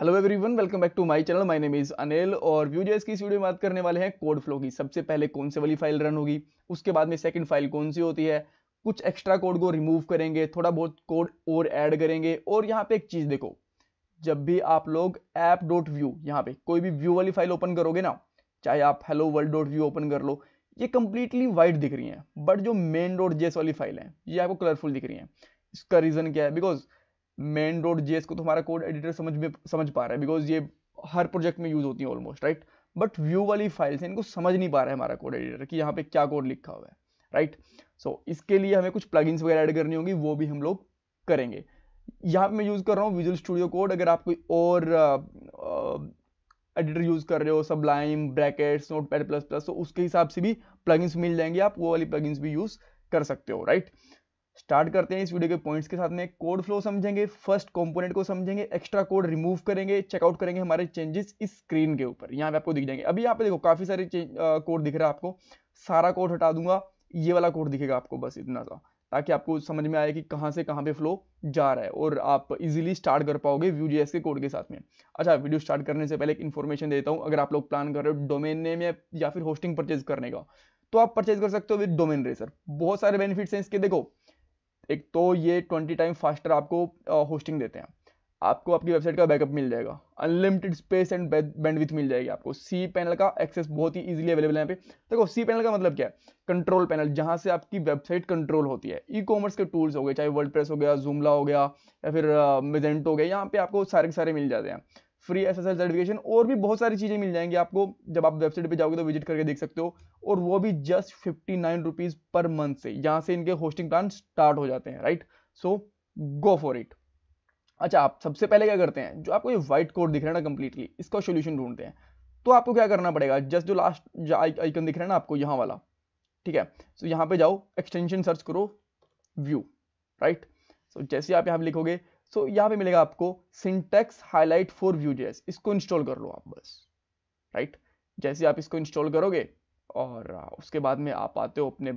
Hello everyone welcome back to my channel my name is Anil और Vue JS की इस video में बात करने वाले हैं कोड फ्लो की सबसे पहले कौन से वाली फाइल रन होगी उसके बाद में सेकंड फाइल कौन सी होती है कुछ एक्स्ट्रा कोड को रिमूव करेंगे थोड़ा बहुत कोड और ऐड करेंगे और यहाँ पे एक चीज़ देखो जब भी आप लोग ऐप डॉट व्यू यहाँ पे कोई भी व्यू वाली फाइल ओपन करोगे ना चाहे आप hello world dot Vue open कर लो ये कम्प्लीटली वाइट दिख रही है बट जो मेन डॉट जेस वाली फाइल है ये आपको कलरफुल दिख रही है इसका रीज़न क्या है बिकॉज मेन डॉट जे को तो हमारा कोड एडिटर समझ में समझ पा रहा है बिकॉज ये हर प्रोजेक्ट में यूज़ होती है ऑलमोस्ट राइट बट व्यू वाली फाइल्स इनको समझ नहीं पा रहा है हमारा कोड एडिटर कि यहाँ पे क्या कोड लिखा हुआ है राइट सो so, इसके लिए हमें कुछ प्लग वगैरह ऐड करनी होगी वो भी हम लोग करेंगे यहाँ पे मैं यूज़ कर रहा हूँ विजुअल स्टूडियो कोड अगर आप कोई और एडिटर यूज़ कर रहे हो Sublime brackets notepad plus plus तो उसके हिसाब से भी प्लगइन्स मिल जाएंगे आप वो वाली प्लगइन्स भी यूज़ कर सकते हो राइट right? स्टार्ट करते हैं इस वीडियो के पॉइंट्स के साथ में कोड फ्लो समझेंगे फर्स्ट कंपोनेंट को समझेंगे एक्स्ट्रा कोड रिमूव करेंगे चेकआउट करेंगे हमारे चेंजेस इस स्क्रीन के ऊपर यहाँ पे आपको दिख जाएंगे अभी यहाँ पे देखो काफ़ी सारे कोड दिख रहा है आपको सारा कोड हटा दूंगा ये वाला कोड दिखेगा आपको बस इतना सा ताकि आपको समझ में आए कि कहाँ से कहाँ पे फ्लो जा रहा है और आप इजिली स्टार्ट कर पाओगे व्यू जी के कोड के साथ में अच्छा वीडियो स्टार्ट करने से पहले एक इन्फॉर्मेशन देता हूँ अगर आप लोग प्लान कर रहे हो डोमेन नेम या फिर होस्टिंग परचेज करने का तो आप परचेज कर सकते हो विद डोमेन रेसर बहुत सारे बेनिफिट्स हैं इसके देखो एक तो ये ट्वेंटी टाइम फास्टर आपको होस्टिंग देते हैं आपको आपकी वेबसाइट का बैकअप मिल जाएगा अनलिमिटेड स्पेस एंड बैंडविथ मिल जाएगी आपको सी पैनल का एक्सेस बहुत ही इजीली अवेलेबल है यहाँ पे देखो सी पैनल का मतलब क्या है कंट्रोल पैनल जहाँ से आपकी वेबसाइट कंट्रोल होती है ई कॉमर्स के टूल्स हो गए चाहे वर्ल्ड प्रेस हो गया जूमला हो गया या फिर मेजेंटो uh, हो गया यहाँ पे आपको सारे के सारे मिल जाते हैं फ्री एस सर्टिफिकेशन और भी बहुत सारी चीज़ें मिल जाएंगी आपको जब आप वेबसाइट पे जाओगे तो विजिट करके देख सकते हो और वो भी just fifty nine rupees per month से यहाँ से इनके होस्टिंग प्लान स्टार्ट हो जाते हैं right so go for it अच्छा आप सबसे पहले क्या करते हैं जो आपको ये व्हाइट कोड दिख रहा है ना कंप्लीटली इसका सोल्यूशन ढूंढते हैं तो आपको क्या करना पड़ेगा जस्ट जो लास्ट आइकन दिख रहा है ना आपको यहाँ वाला ठीक है सो so, यहाँ पे जाओ एक्सटेंशन सर्च करो व्यू राइट सो जैसे आप यहाँ लिखोगे सो so, यहां पे मिलेगा आपको syntax highlight for Vue JS इसको इंस्टॉल कर लो आप बस राइट जैसे आप इसको इंस्टॉल करोगे और उसके बाद में आप आते हो अपने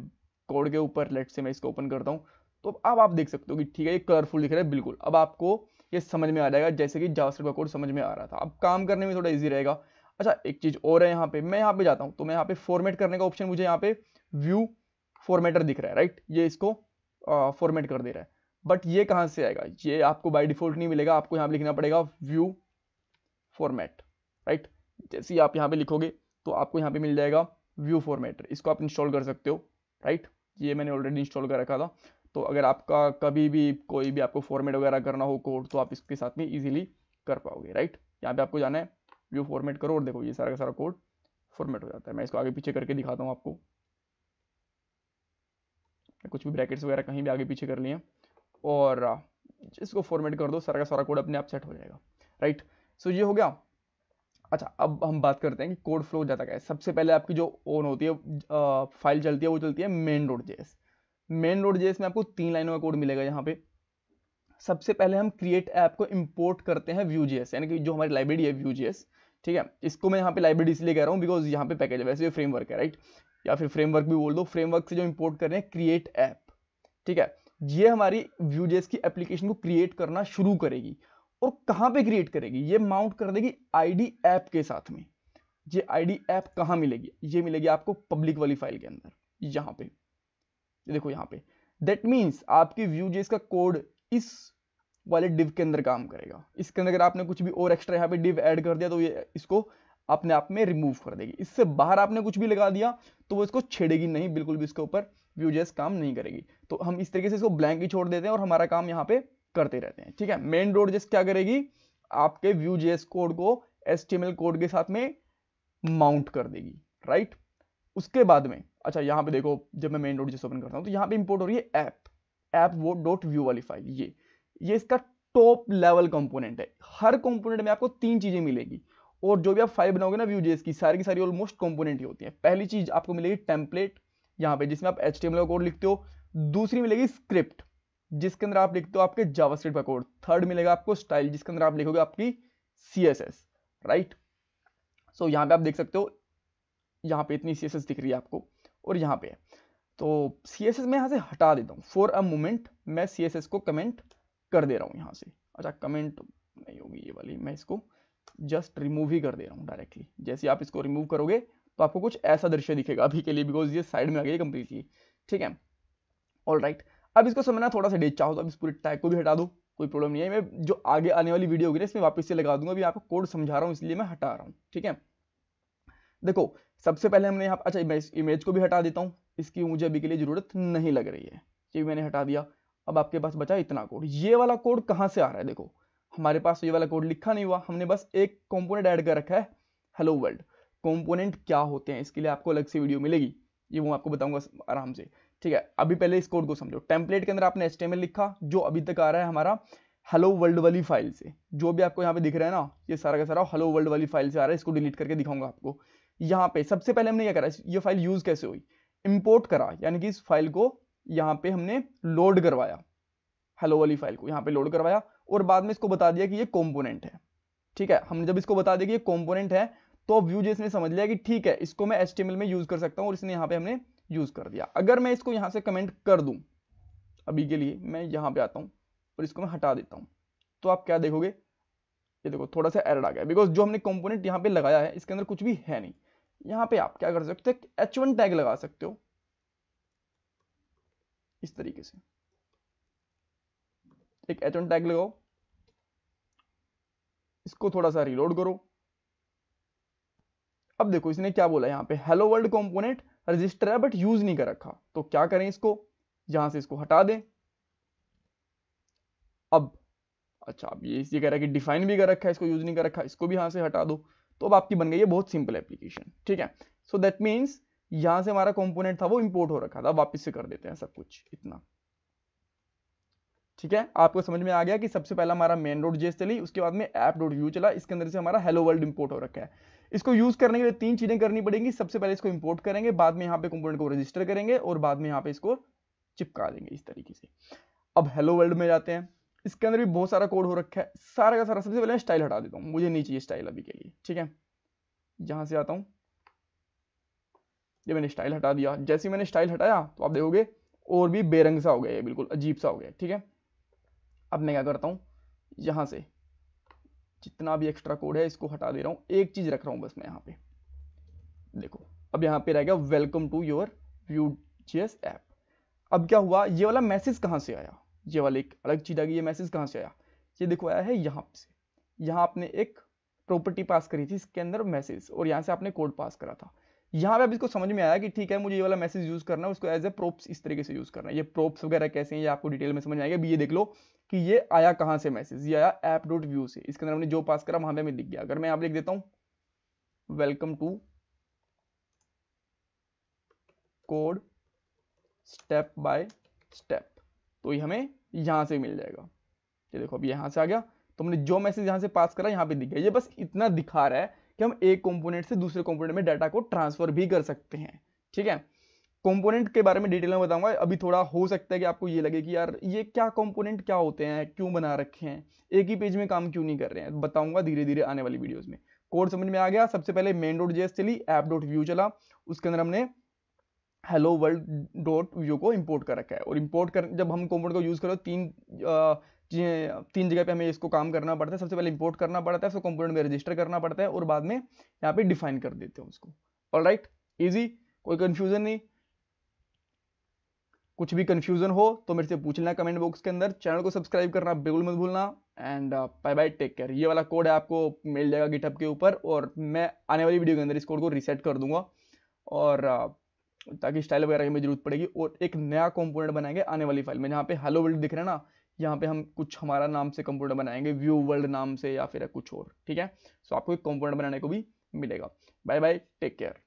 कोड के ऊपर लेट से मैं इसको ओपन करता हूँ तो अब आप देख सकते हो कि ठीक है ये कलरफुल दिख रहा है बिल्कुल अब आपको ये समझ में आ जाएगा जैसे कि जावास्क्रिप्ट का कोड समझ में आ रहा था अब काम करने में थोड़ा ईजी रहेगा अच्छा एक चीज़ और है यहाँ पे मैं यहाँ पे जाता हूँ तो मैं यहाँ पे फॉर्मेट करने का ऑप्शन मुझे यहाँ पे व्यू फॉर्मेटर दिख रहा है राइट ये इसको फॉर्मेट कर दे रहा है बट ये कहां से आएगा ये आपको बाय डिफॉल्ट नहीं मिलेगा आपको यहां पर लिखना पड़ेगा व्यू फॉर्मेट राइट जैसे ही आप यहां पे लिखोगे तो आपको यहां पे मिल जाएगा व्यू फॉर्मेट इसको आप इंस्टॉल कर सकते हो राइट ये मैंने ऑलरेडी इंस्टॉल कर रखा था तो अगर आपका कभी भी कोई भी आपको फॉर्मेट वगैरह करना हो कोड तो आप इसके साथ में ईजिली कर पाओगे राइट यहाँ पे आपको जाना है व्यू फॉर्मेट करो और देखो ये सारा का सारा कोड फॉर्मेट हो जाता है मैं इसको आगे पीछे करके दिखाता हूँ आपको कुछ भी ब्रैकेट्स वगैरह कहीं भी आगे पीछे कर लिए और इसको फॉर्मेट कर दो सारा का सारा कोड अपने आप सेट हो जाएगा राइट सो ये हो गया अच्छा अब हम बात करते हैं कि कोड फ्लो जाता क्या है सबसे पहले आपकी जो ओन होती है फाइल चलती है वो चलती है main road JS main road JS में आपको तीन लाइनों का कोड मिलेगा यहाँ पे सबसे पहले हम क्रिएट ऐप को इम्पोर्ट करते हैं व्यू जेस यानी कि जो हमारी लाइब्रेरी है व्यू जेस ठीक है इसको मैं यहाँ पे लाइब्रेरी इसलिए कह रहा हूँ बिकॉज यहाँ पे पैकेज है वैसे फ्रेमवर्क है राइट या फिर फ्रेमवर्क भी बोल दो फ्रेमवर्क से जो इम्पोर्ट कर रहे हैं क्रिएट ऐप ठीक है ये हमारी व्यूजेस की एप्लीकेशन को क्रिएट करना शुरू करेगी और कहाँ पे क्रिएट करेगी ये माउंट कर देगी आईडी ऐप के साथ में ये आईडी ऐप कहाँ मिलेगी ये मिलेगी आपको पब्लिक वाली फाइल के अंदर यहाँ पे ये देखो यहाँ पे दैट मीन्स आपकी व्यूजेस का कोड इस वाले डिव के अंदर काम करेगा इसके अंदर अगर आपने कुछ भी और एक्स्ट्रा यहाँ पे डिव एड कर दिया तो ये इसको अपने आप में रिमूव कर देगी इससे बाहर आपने कुछ भी लगा दिया तो वो इसको छेड़ेगी नहीं बिल्कुल भी इसके ऊपर व्यू काम नहीं करेगी तो हम इस तरीके से इसको ब्लैंक ही छोड़ देते हैं और हमारा काम यहाँ पे करते रहते हैं ठीक है मेन रोड जेस क्या करेगी आपके व्यू जेस कोड को एस कोड के साथ में माउंट कर देगी राइट उसके बाद में अच्छा यहाँ पे देखो जब मैं मेन रोड जेस ओपन करता हूँ तो यहाँ पे इम्पोर्ट हो रही है ऐप ऐप वो डॉट व्यू वाली फाइल ये ये इसका टॉप लेवल कंपोनेंट है हर कंपोनेंट में आपको तीन चीजें मिलेगी और जो भी आप फाइल बनाओगे ना व्यू जेस की सारी की सारी ऑलमोस्ट कंपोनेंट ही होती है पहली चीज आपको मिलेगी टेम्पलेट यहाँ पे जिसमें आप एच टी कोड लिखते हो दूसरी मिलेगी स्क्रिप्ट जिसके अंदर आप लिखते हो आपके जावास्क्रिप्ट का कोड थर्ड मिलेगा आपको स्टाइल जिसके अंदर आप लिखोगे आपकी सी राइट सो यहाँ पे आप देख सकते हो यहाँ पे इतनी सी दिख रही है आपको और यहाँ पे तो सी एस एस मैं यहाँ से हटा देता हूँ फॉर अ मोमेंट मैं सी एस एस को कमेंट कर दे रहा हूँ यहाँ से अच्छा कमेंट नहीं होगी ये वाली मैं इसको जस्ट रिमूव ही कर दे रहा हूँ डायरेक्टली जैसे आप इसको रिमूव करोगे तो आपको कुछ ऐसा दृश्य दिखेगा अभी के लिए बिकॉज ये साइड में आ गई कंप्लीटली ठीक है ऑल राइट अब इसको समझना थोड़ा सा डेट चाहो तो आप इस पूरे टैग को भी हटा दो कोई प्रॉब्लम नहीं है मैं जो आगे आने वाली वीडियो होगी ना इसमें वापस से लगा दूंगा अभी आपको कोड समझा रहा हूँ इसलिए मैं हटा रहा हूँ ठीक है देखो सबसे पहले हमने यहाँ अच्छा मैं इस इमेज को भी हटा देता हूँ इसकी मुझे अभी के लिए ज़रूरत नहीं लग रही है ये भी मैंने हटा दिया अब आपके पास बचा इतना कोड ये वाला कोड कहाँ से आ रहा है देखो हमारे पास ये वाला कोड लिखा नहीं हुआ हमने बस एक कॉम्पोनेट ऐड कर रखा है हेलो वर्ल्ड कंपोनेंट क्या होते हैं इसके लिए आपको अलग से वीडियो मिलेगी ये वो आपको बताऊंगा आराम से ठीक है अभी पहले इस कोड को समझो टेम्पलेट के अंदर आपने एस लिखा जो अभी तक आ रहा है हमारा हेलो वर्ल्ड वाली फाइल से जो भी आपको यहाँ पे दिख रहा है ना ये सारा का सारा हेलो वर्ल्ड वाली फाइल से आ रहा है इसको डिलीट करके दिखाऊंगा आपको यहाँ पे सबसे पहले हमने क्या करा ये फाइल यूज़ कैसे हुई इम्पोर्ट करा यानी कि इस फाइल को यहाँ पे हमने लोड करवाया हेलो वाली फाइल को यहाँ पे लोड करवाया और बाद में इसको बता दिया कि ये कॉम्पोनेंट है ठीक है हमने जब इसको बता दिया कि ये कॉम्पोनेंट है तो व्यूज इसने समझ लिया कि ठीक है इसको मैं एस्टिमल में यूज कर सकता हूँ और इसने यहाँ पे हमने यूज कर दिया अगर मैं इसको यहाँ से कमेंट कर दूँ अभी के लिए मैं यहाँ पे आता हूँ और इसको मैं हटा देता हूँ तो आप क्या देखोगे ये देखो थोड़ा सा एरड आ गया बिकॉज जो हमने कॉम्पोनेंट यहाँ पे लगाया है इसके अंदर कुछ भी है नहीं यहाँ पे आप क्या कर सकते हो एच वन टैग लगा सकते हो इस तरीके से एक एच वन टैग लगाओ इसको थोड़ा सा रिलोड करो अब देखो इसने क्या बोला यहाँ पे हेलो वर्ल्ड कॉम्पोनेंट रजिस्टर है बट यूज नहीं कर रखा तो क्या करें इसको यहां से इसको हटा दें अब अच्छा अब ये ये कह रहा है कि डिफाइन भी कर रखा है इसको यूज नहीं कर रखा इसको भी यहां से हटा दो तो अब आपकी बन गई है बहुत सिंपल एप्लीकेशन ठीक है सो दैट मीन्स यहां से हमारा कंपोनेंट था वो इंपोर्ट हो रखा था वापस से कर देते हैं सब कुछ इतना ठीक है आपको समझ में आ गया कि सबसे पहला हमारा मेन रोड जेस चली उसके बाद में ऐप डॉट यू चला इसके अंदर से हमारा हेलो वर्ल्ड इंपोर्ट हो रखा है इसको यूज करने के लिए तीन चीजें करनी पड़ेंगी सबसे पहले इसको इंपोर्ट करेंगे बाद में यहाँ पे कंपोनेंट को रजिस्टर करेंगे और बाद में यहाँ पे इसको चिपका देंगे इस तरीके से अब हेलो वर्ल्ड में जाते हैं इसके अंदर भी बहुत सारा कोड हो रखा है सारा का सारा सबसे पहले स्टाइल हटा देता हूँ मुझे नहीं चाहिए स्टाइल अभी के लिए ठीक है जहां से आता हूँ ये मैंने स्टाइल हटा दिया जैसे मैंने स्टाइल हटाया तो आप देखोगे और भी बेरंग सा हो गया ये बिल्कुल अजीब सा हो गया ठीक है अब मैं क्या करता हूँ यहाँ से जितना भी एक्स्ट्रा कोड है इसको हटा दे रहा हूँ एक चीज़ रख रहा हूँ बस मैं यहाँ पे देखो अब यहाँ पे रह गया वेलकम टू योर व्यू जी ऐप अब क्या हुआ ये वाला मैसेज कहाँ से आया ये वाला एक अलग चीज़ आ गई ये मैसेज कहाँ से आया ये देखो आया है यहाँ से यहाँ आपने एक प्रॉपर्टी पास करी थी इसके अंदर मैसेज और यहाँ से आपने कोड पास करा था यहाँ पे अब इसको समझ में आया कि ठीक है मुझे ये वाला मैसेज यूज़ करना है उसको एज ए प्रोप्स इस तरीके से यूज़ करना है ये प्रोप्स वगैरह कैसे हैं ये आपको डिटेल में समझ आएगा अभी ये देख लो कि ये आया कहाँ से मैसेज ये आया एप डॉट व्यू से इसके अंदर हमने जो पास करा वहां पे हमें दिख गया अगर मैं आप लिख देता हूँ welcome to code step by step तो ये हमें यहां से मिल जाएगा ये देखो अब यहां से आ गया तो हमने जो मैसेज यहां से पास करा यहाँ पे दिख गया ये बस इतना दिखा रहा है कि हम एक कंपोनेंट से दूसरे कंपोनेंट में डाटा को ट्रांसफर भी कर सकते हैं ठीक है कंपोनेंट के बारे में डिटेल में बताऊंगा अभी थोड़ा हो सकता है कि आपको ये लगे कि यार ये क्या कंपोनेंट क्या होते हैं क्यों बना रखे हैं एक ही पेज में काम क्यों नहीं कर रहे हैं बताऊंगा धीरे धीरे आने वाली वीडियोज में कोड समझ में आ गया सबसे पहले मेन डॉट जेस चली एप डॉट व्यू चला उसके अंदर हमने हेलो वर्ल्ड डॉट व्यू को इम्पोर्ट कर रखा है और इम्पोर्ट कर जब हम कंपोनेंट को यूज़ करो तीन तीन जगह पे हमें इसको काम करना पड़ता है सबसे पहले इंपोर्ट करना पड़ता है उसको कंपोनेंट में रजिस्टर करना पड़ता है और बाद में यहाँ पे डिफाइन कर देते हैं उसको ऑल राइट ईजी कोई कन्फ्यूजन नहीं कुछ भी कन्फ्यूजन हो तो मेरे से पूछ लेना कमेंट बॉक्स के अंदर चैनल को सब्सक्राइब करना बिल्कुल मत भूलना and bye bye take care ये वाला कोड है आपको मिल जाएगा गिटअप के ऊपर और मैं आने वाली वीडियो के अंदर इस कोड को रीसेट कर दूंगा और uh, ताकि स्टाइल वगैरह की जरूरत पड़ेगी और एक नया कंपोनेंट बनाएंगे आने वाली फाइल में जहाँ पे हेलो वर्ल्ड दिख रहे हैं ना यहाँ पे हम कुछ हमारा नाम से कंप्यूटर बनाएंगे व्यू वर्ल्ड नाम से या फिर कुछ और ठीक है सो आपको एक कंप्यूटर बनाने को भी मिलेगा बाय बाय टेक केयर